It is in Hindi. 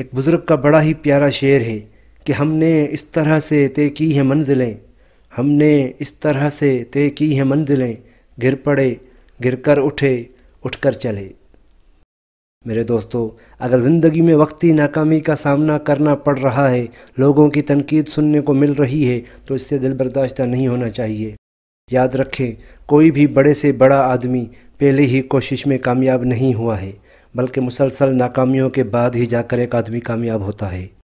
एक बुज़ुर्ग का बड़ा ही प्यारा शेर है कि हमने इस तरह से तय की हैं मंजिलें हमने इस तरह से तय की हैं मंजिलें गिर पड़े गिर कर उठे उठ कर चले मेरे दोस्तों अगर ज़िंदगी में वक्ती नाकामी का सामना करना पड़ रहा है लोगों की तनकीद सुनने को मिल रही है तो इससे दिल बर्दाश्त नहीं होना चाहिए याद रखें कोई भी बड़े से बड़ा आदमी पहले ही कोशिश में कामयाब नहीं हुआ है बल्कि मुसलसल नाकामियों के बाद ही जाकर एक आदमी कामयाब होता है